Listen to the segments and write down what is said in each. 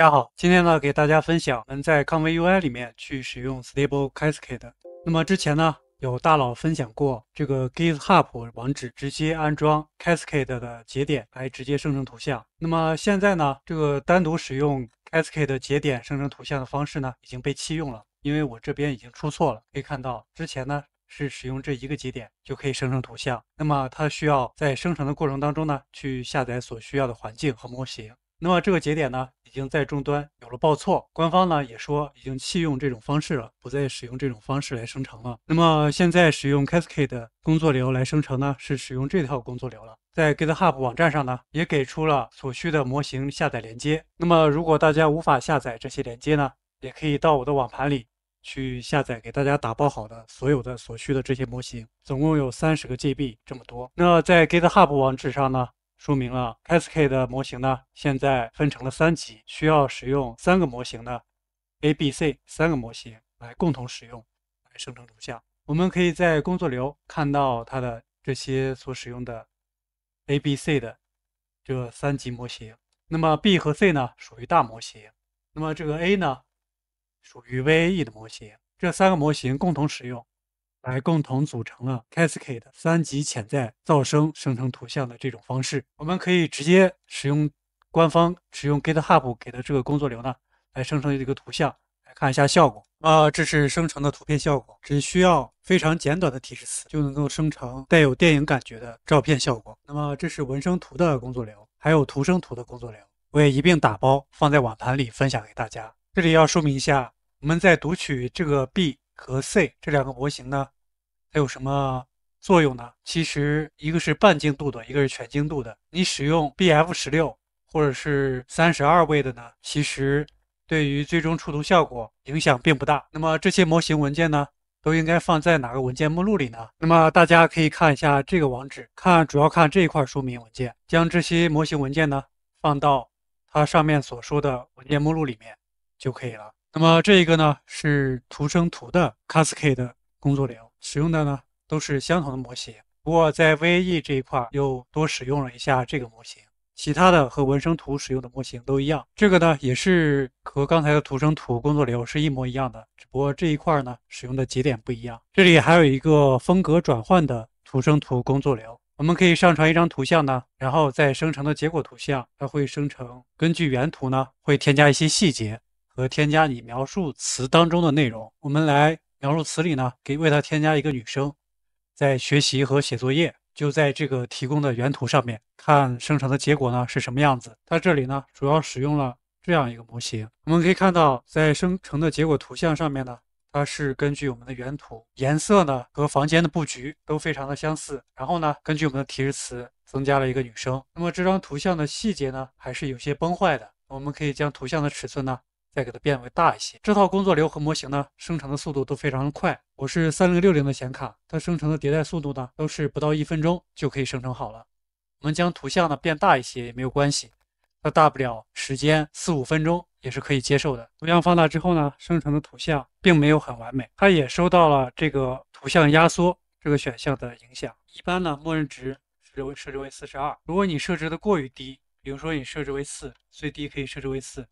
大家好，今天呢给大家分享我们在康威 UI 里面去使用 Stable Cascade。那么之前呢有大佬分享过这个 GitHub 网址，直接安装 Cascade 的节点来直接生成图像。那么现在呢这个单独使用 Cascade 节点生成图像的方式呢已经被弃用了，因为我这边已经出错了。可以看到之前呢是使用这一个节点就可以生成图像，那么它需要在生成的过程当中呢去下载所需要的环境和模型。那么这个节点呢。已经在终端有了报错，官方呢也说已经弃用这种方式了，不再使用这种方式来生成了。那么现在使用 Cascade 工作流来生成呢，是使用这套工作流了。在 GitHub 网站上呢，也给出了所需的模型下载连接。那么如果大家无法下载这些连接呢，也可以到我的网盘里去下载，给大家打包好的所有的所需的这些模型，总共有三十个 GB 这么多。那在 GitHub 网址上呢？说明了 Cascade 的模型呢，现在分成了三级，需要使用三个模型呢，A、B、C 三个模型来共同使用来生成图像。我们可以在工作流看到它的这些所使用的 A、B、C 的这三级模型。那么 B 和 C 呢，属于大模型，那么这个 A 呢，属于 VAE 的模型。这三个模型共同使用。来共同组成了 Cascade 三级潜在噪声生成图像的这种方式，我们可以直接使用官方使用 GitHub 给的这个工作流呢，来生成一个图像，来看一下效果。啊、这是生成的图片效果，只需要非常简短的提示词，就能够生成带有电影感觉的照片效果。那么这是文生图的工作流，还有图生图的工作流，我也一并打包放在网盘里分享给大家。这里要说明一下，我们在读取这个 B。和 C 这两个模型呢，它有什么作用呢？其实一个是半精度的，一个是全精度的。你使用 BF16 或者是三十二位的呢，其实对于最终出图效果影响并不大。那么这些模型文件呢，都应该放在哪个文件目录里呢？那么大家可以看一下这个网址，看主要看这一块说明文件，将这些模型文件呢放到它上面所说的文件目录里面就可以了。那么这一个呢是图生图的 Cascade 工作流，使用的呢都是相同的模型，不过在 VAE 这一块又多使用了一下这个模型，其他的和文生图使用的模型都一样。这个呢也是和刚才的图生图工作流是一模一样的，只不过这一块呢使用的节点不一样。这里还有一个风格转换的图生图工作流，我们可以上传一张图像呢，然后再生成的结果图像，它会生成根据原图呢会添加一些细节。和添加你描述词当中的内容，我们来描述词里呢，给为它添加一个女生，在学习和写作业，就在这个提供的原图上面看生成的结果呢是什么样子。它这里呢主要使用了这样一个模型，我们可以看到在生成的结果图像上面呢，它是根据我们的原图颜色呢和房间的布局都非常的相似，然后呢根据我们的提示词增加了一个女生，那么这张图像的细节呢还是有些崩坏的，我们可以将图像的尺寸呢。再给它变为大一些。这套工作流和模型呢，生成的速度都非常快。我是3060的显卡，它生成的迭代速度呢，都是不到一分钟就可以生成好了。我们将图像呢变大一些也没有关系，那大不了时间四五分钟也是可以接受的。图像放大之后呢，生成的图像并没有很完美，它也受到了这个图像压缩这个选项的影响。一般呢，默认值设置为设置为42，如果你设置的过于低，比如说你设置为4，最低可以设置为4。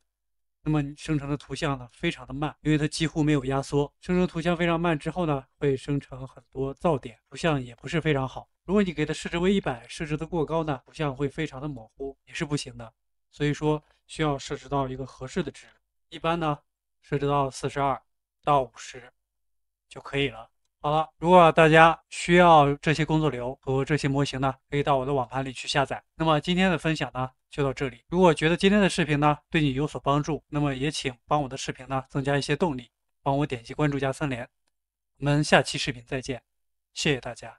那么生成的图像呢，非常的慢，因为它几乎没有压缩，生成图像非常慢之后呢，会生成很多噪点，图像也不是非常好。如果你给它设置为一百，设置的过高呢，图像会非常的模糊，也是不行的。所以说需要设置到一个合适的值，一般呢设置到四十二到五十就可以了。好了，如果大家需要这些工作流和这些模型呢，可以到我的网盘里去下载。那么今天的分享呢？就到这里，如果觉得今天的视频呢对你有所帮助，那么也请帮我的视频呢增加一些动力，帮我点击关注加三连。我们下期视频再见，谢谢大家。